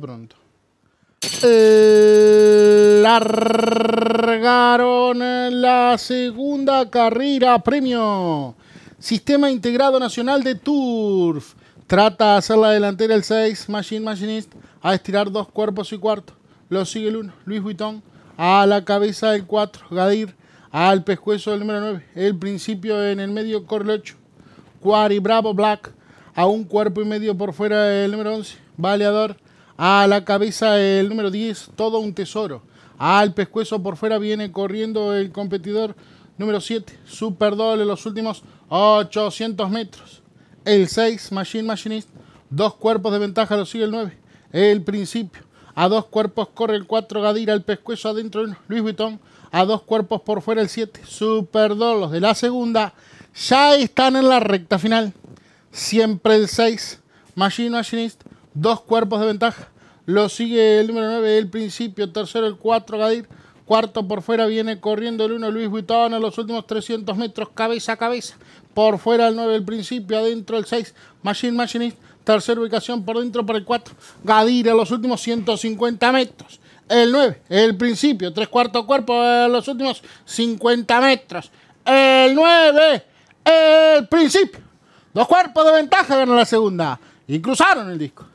pronto. Eh, largaron la segunda carrera premio. Sistema Integrado Nacional de Turf. Trata de hacer la delantera el 6, Machine Machinist, a estirar dos cuerpos y cuarto. Lo sigue el 1, Luis Vuitton, a la cabeza del 4, Gadir, al pescuezo del número 9, el principio en el medio, Corle 8, Bravo Black, a un cuerpo y medio por fuera del número 11, Baleador, a la cabeza el número 10, todo un tesoro. Al pescuezo por fuera viene corriendo el competidor número 7, Super Doble, los últimos 800 metros. El 6, Machine Machinist, dos cuerpos de ventaja lo sigue el 9. El principio, a dos cuerpos corre el 4, Gadira, al pescuezo adentro, Luis Vuitton. A dos cuerpos por fuera el 7, Super Doble, los de la segunda, ya están en la recta final. Siempre el 6, Machine Machinist Dos cuerpos de ventaja. Lo sigue el número 9 El principio. Tercero el 4 Gadir. Cuarto por fuera viene corriendo el 1 Luis Vuitton a los últimos 300 metros, cabeza a cabeza. Por fuera el 9 El principio, adentro el 6, Machine Machine. Tercera ubicación por dentro por el 4, Gadir a los últimos 150 metros. El 9, el principio, tres cuartos cuerpos, a los últimos 50 metros. El 9, el principio. Dos cuerpos de ventaja gana la segunda. Y cruzaron el disco.